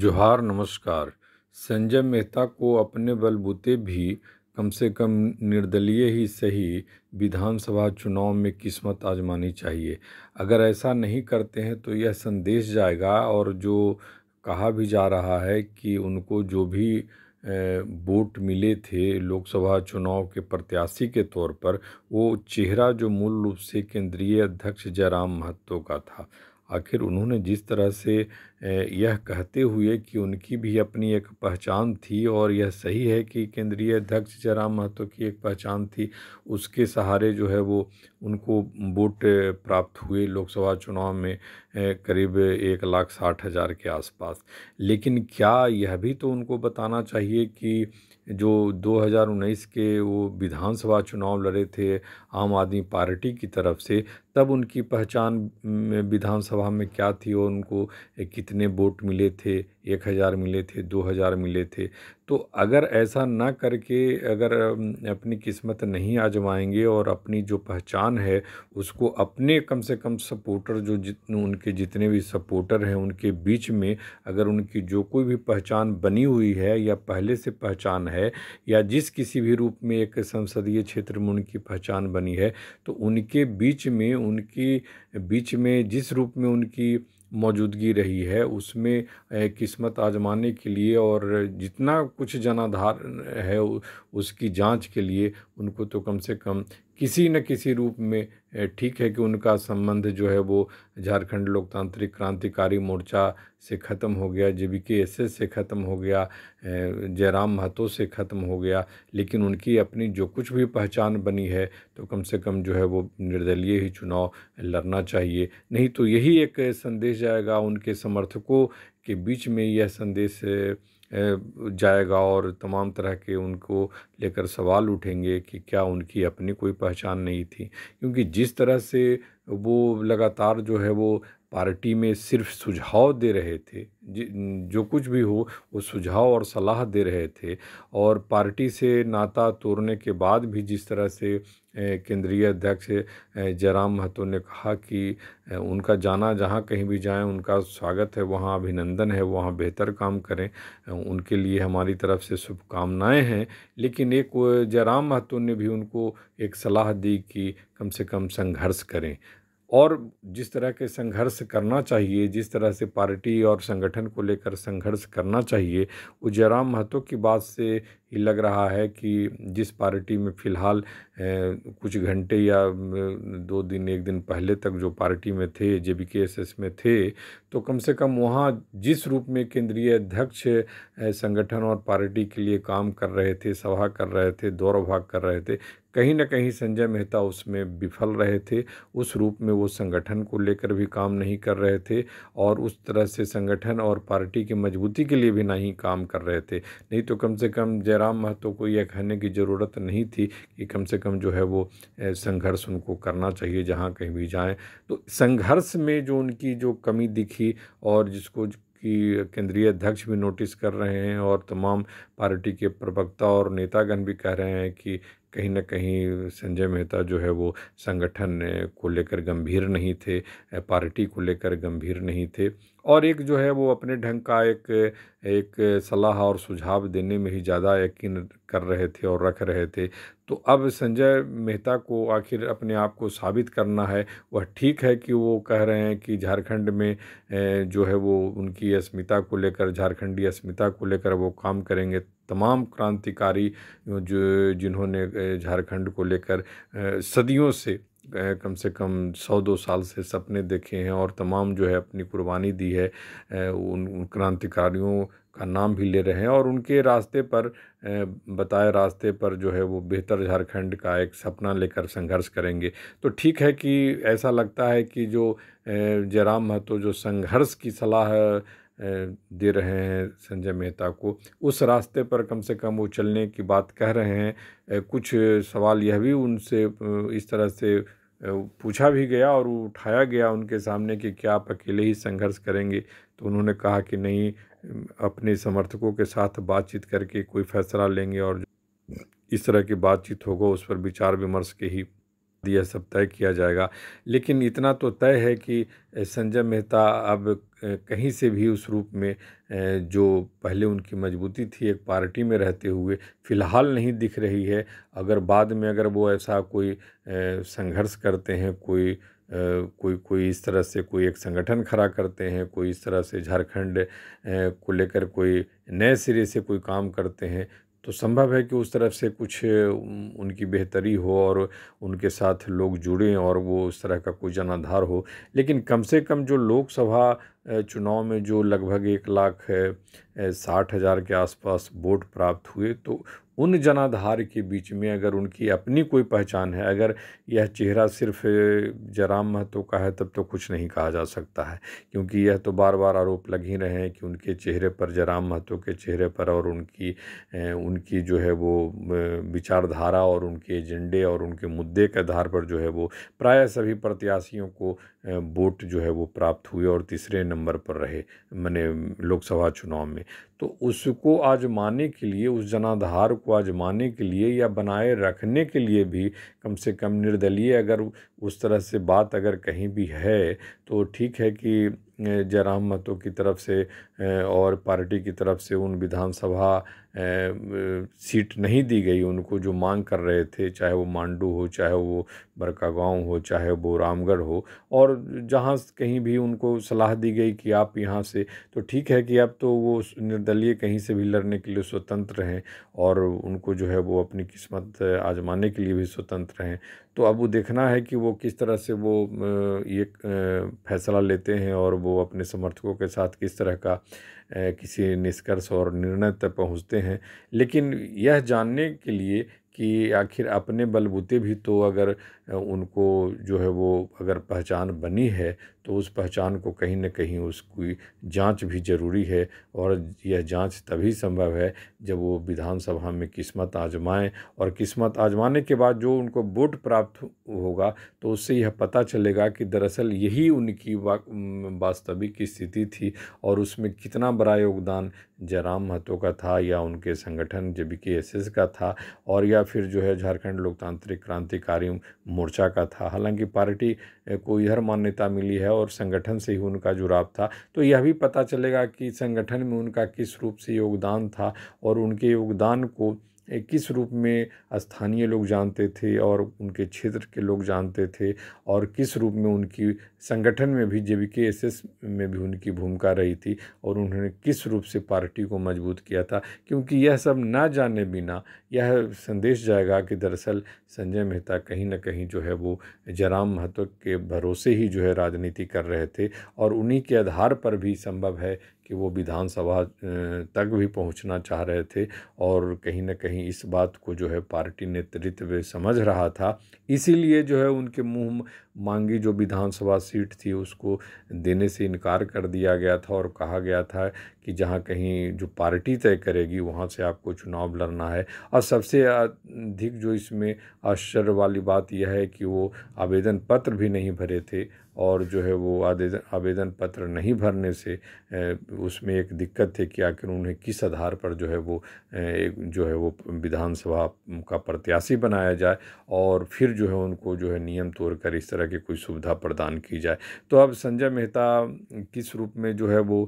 जोहार नमस्कार संजय मेहता को अपने बलबूते भी कम से कम निर्दलीय ही सही विधानसभा चुनाव में किस्मत आजमानी चाहिए अगर ऐसा नहीं करते हैं तो यह संदेश जाएगा और जो कहा भी जा रहा है कि उनको जो भी वोट मिले थे लोकसभा चुनाव के प्रत्याशी के तौर पर वो चेहरा जो मूल रूप से केंद्रीय अध्यक्ष जयराम महतो का था आखिर उन्होंने जिस तरह से यह कहते हुए कि उनकी भी अपनी एक पहचान थी और यह सही है कि केंद्रीय अध्यक्ष जयराम महतो की एक पहचान थी उसके सहारे जो है वो उनको वोट प्राप्त हुए लोकसभा चुनाव में करीब एक लाख साठ हज़ार के आसपास लेकिन क्या यह भी तो उनको बताना चाहिए कि जो 2019 के वो विधानसभा चुनाव लड़े थे आम आदमी पार्टी की तरफ से तब उनकी पहचान विधानसभा में क्या थी और उनको कितने वोट मिले थे एक हज़ार मिले थे दो हज़ार मिले थे तो अगर ऐसा ना करके अगर अपनी किस्मत नहीं आजमाएंगे और अपनी जो पहचान है उसको अपने कम से कम सपोर्टर जो जितने उनके जितने भी सपोर्टर हैं उनके बीच में अगर उनकी जो कोई भी पहचान बनी हुई है या पहले से पहचान है या जिस किसी भी रूप में एक संसदीय क्षेत्र में उनकी पहचान बनी है तो उनके बीच में उनके बीच में जिस रूप में उनकी मौजूदगी रही है उसमें किस्मत आजमाने के लिए और जितना कुछ जनाधार है उसकी जांच के लिए उनको तो कम से कम किसी न किसी रूप में ठीक है कि उनका संबंध जो है वो झारखंड लोकतांत्रिक क्रांतिकारी मोर्चा से ख़त्म हो गया J B K S S से ख़त्म हो गया जयराम महतो से ख़त्म हो गया लेकिन उनकी अपनी जो कुछ भी पहचान बनी है तो कम से कम जो है वो निर्दलीय ही चुनाव लड़ना चाहिए नहीं तो यही एक संदेश जाएगा उनके समर्थकों के बीच में यह संदेश जाएगा और तमाम तरह के उनको लेकर सवाल उठेंगे कि क्या उनकी अपनी कोई पहचान नहीं थी क्योंकि जिस तरह से वो लगातार जो है वो पार्टी में सिर्फ सुझाव दे रहे थे जो कुछ भी हो वो सुझाव और सलाह दे रहे थे और पार्टी से नाता तोड़ने के बाद भी जिस तरह से केंद्रीय अध्यक्ष जयराम महतो ने कहा कि उनका जाना जहाँ कहीं भी जाएं उनका स्वागत है वहाँ अभिनंदन है वहाँ बेहतर काम करें उनके लिए हमारी तरफ से शुभकामनाएं हैं लेकिन एक जयराम महतो ने भी उनको एक सलाह दी कि कम से कम संघर्ष करें और जिस तरह के संघर्ष करना चाहिए जिस तरह से पार्टी और संगठन को लेकर संघर्ष करना चाहिए वो जयराम महतो की बात से ही लग रहा है कि जिस पार्टी में फ़िलहाल कुछ घंटे या दो दिन एक दिन पहले तक जो पार्टी में थे J B K S S में थे तो कम से कम वहाँ जिस रूप में केंद्रीय अध्यक्ष संगठन और पार्टी के लिए काम कर रहे थे सभा कर रहे थे दौर भाग कर रहे थे कहीं ना कहीं संजय मेहता उसमें विफल रहे थे उस रूप में वो संगठन को लेकर भी काम नहीं कर रहे थे और उस तरह से संगठन और पार्टी की मजबूती के लिए भी नहीं काम कर रहे थे नहीं तो कम से कम जयराम महतो को यह कहने की ज़रूरत नहीं थी कि कम से कम जो है वो संघर्ष उनको करना चाहिए जहाँ कहीं भी जाएँ तो संघर्ष में जो उनकी जो कमी दिखी और जिसको कि केंद्रीय अध्यक्ष भी नोटिस कर रहे हैं और तमाम पार्टी के प्रवक्ता और नेतागण भी कह रहे हैं कि कहीं ना कहीं संजय मेहता जो है वो संगठन को लेकर गंभीर नहीं थे पार्टी को लेकर गंभीर नहीं थे और एक जो है वो अपने ढंग का एक एक सलाह और सुझाव देने में ही ज़्यादा यकीन कर रहे थे और रख रहे थे तो अब संजय मेहता को आखिर अपने आप को साबित करना है वह ठीक है कि वो कह रहे हैं कि झारखंड में जो है वो उनकी अस्मिता को लेकर झारखंडी अस्मिता को लेकर वो काम करेंगे तमाम क्रांतिकारी जो जिन्होंने झारखंड को लेकर सदियों से कम से कम सौ दो साल से सपने देखे हैं और तमाम जो है अपनी कुर्बानी दी है उन क्रांतिकारियों का नाम भी ले रहे हैं और उनके रास्ते पर बताए रास्ते पर जो है वो बेहतर झारखंड का एक सपना लेकर संघर्ष करेंगे तो ठीक है कि ऐसा लगता है कि जो जयराम महतो जो संघर्ष की सलाह दे रहे हैं संजय मेहता को उस रास्ते पर कम से कम वो चलने की बात कह रहे हैं कुछ सवाल यह भी उनसे इस तरह से पूछा भी गया और वो उठाया गया उनके सामने कि क्या आप अकेले ही संघर्ष करेंगे तो उन्होंने कहा कि नहीं अपने समर्थकों के साथ बातचीत करके कोई फैसला लेंगे और इस तरह की बातचीत होगा उस पर विचार विमर्श के ही यह सब तय किया जाएगा लेकिन इतना तो तय है कि संजय मेहता अब कहीं से भी उस रूप में जो पहले उनकी मजबूती थी एक पार्टी में रहते हुए फ़िलहाल नहीं दिख रही है अगर बाद में अगर वो ऐसा कोई संघर्ष करते हैं कोई कोई कोई इस तरह से कोई एक संगठन खड़ा करते हैं कोई इस तरह से झारखंड को लेकर कोई नए सिरे से कोई काम करते हैं तो संभव है कि उस तरफ से कुछ उनकी बेहतरी हो और उनके साथ लोग जुड़ें और वो उस तरह का कोई जनाधार हो लेकिन कम से कम जो लोकसभा चुनाव में जो लगभग एक लाख साठ हज़ार के आसपास वोट प्राप्त हुए तो उन जनाधार के बीच में अगर उनकी अपनी कोई पहचान है अगर यह चेहरा सिर्फ जराम महतो का है तब तो कुछ नहीं कहा जा सकता है क्योंकि यह तो बार बार आरोप लग ही रहे हैं कि उनके चेहरे पर जराम महतो के चेहरे पर और उनकी उनकी जो है वो विचारधारा और उनके एजेंडे और उनके मुद्दे के आधार पर जो है वो प्राय सभी प्रत्याशियों को वोट जो है वो प्राप्त हुए और तीसरे नंबर पर रहे मैंने लोकसभा चुनाव में तो उसको आजमाने के लिए उस जनाधार को आजमाने के लिए या बनाए रखने के लिए भी कम से कम निर्दलीय अगर उस तरह से बात अगर कहीं भी है तो ठीक है कि जयराम महतो की तरफ से और पार्टी की तरफ से उन विधानसभा सीट नहीं दी गई उनको जो मांग कर रहे थे चाहे वो मांडू हो चाहे वो बरका गांव हो चाहे वो रामगढ़ हो और जहां कहीं भी उनको सलाह दी गई कि आप यहां से तो ठीक है कि अब तो वो निर्दलीय कहीं से भी लड़ने के लिए स्वतंत्र हैं और उनको जो है वो अपनी किस्मत आजमाने के लिए भी स्वतंत्र हैं तो अब वो देखना है कि वो किस तरह से वो ये फैसला लेते हैं और वो अपने समर्थकों के साथ किस तरह का किसी निष्कर्ष और निर्णय तक पहुंचते हैं लेकिन यह जानने के लिए कि आखिर अपने बलबूते भी तो अगर उनको जो है वो अगर पहचान बनी है तो उस पहचान को कहीं ना कहीं उसकी जांच भी ज़रूरी है और यह जांच तभी संभव है जब वो विधानसभा में किस्मत आजमाएं और किस्मत आजमाने के बाद जो उनको वोट प्राप्त होगा तो उससे यह पता चलेगा कि दरअसल यही उनकी वा, वास्तविक स्थिति थी और उसमें कितना बड़ा योगदान जयराम महतो का था या उनके संगठन जे का था और या फिर जो है झारखंड लोकतांत्रिक क्रांतिकारी मोर्चा का था हालांकि पार्टी को यह मान्यता मिली है है और संगठन से ही उनका जुड़ाव था तो यह भी पता चलेगा कि संगठन में उनका किस रूप से योगदान था और उनके योगदान को किस रूप में स्थानीय लोग जानते थे और उनके क्षेत्र के लोग जानते थे और किस रूप में उनकी संगठन में भी जे के एस में भी उनकी भूमिका रही थी और उन्होंने किस रूप से पार्टी को मजबूत किया था क्योंकि यह सब ना जाने बिना यह संदेश जाएगा कि दरअसल संजय मेहता कहीं ना कहीं जो है वो जराम महतो के भरोसे ही जो है राजनीति कर रहे थे और उन्हीं के आधार पर भी संभव है कि वो विधानसभा तक भी पहुंचना चाह रहे थे और कहीं ना कहीं इस बात को जो है पार्टी नेतृत्व समझ रहा था इसीलिए जो है उनके मुंह मांगी जो विधानसभा सीट थी उसको देने से इनकार कर दिया गया था और कहा गया था कि जहाँ कहीं जो पार्टी तय करेगी वहाँ से आपको चुनाव लड़ना है और सबसे अधिक जो इसमें आश्चर्य वाली बात यह है कि वो आवेदन पत्र भी नहीं भरे थे और जो है वो आवेदन आवेदन पत्र नहीं भरने से उसमें एक दिक्कत थी कि आखिर उन्हें किस आधार पर जो है वो जो है वो विधानसभा का प्रत्याशी बनाया जाए और फिर जो है उनको जो है नियम तोड़ कर इस तरह की कोई सुविधा प्रदान की जाए तो अब संजय मेहता किस रूप में जो है वो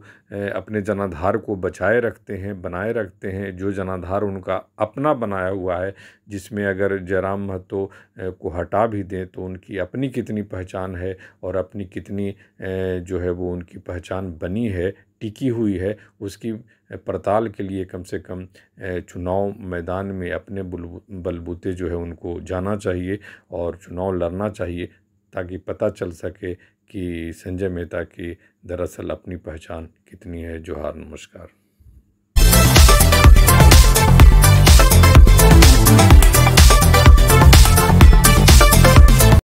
अपने जनाधार को बचाए रखते हैं बनाए रखते हैं जो जनाधार उनका अपना बनाया हुआ है जिसमें अगर जयराम महतो को हटा भी दें तो उनकी अपनी कितनी पहचान है और अपनी कितनी जो है वो उनकी पहचान बनी है टिकी हुई है उसकी पड़ताल के लिए कम से कम चुनाव मैदान में अपने बलबूते जो है उनको जाना चाहिए और चुनाव लड़ना चाहिए ताकि पता चल सके कि संजय मेहता की दरअसल अपनी पहचान कितनी है जोहार नमस्कार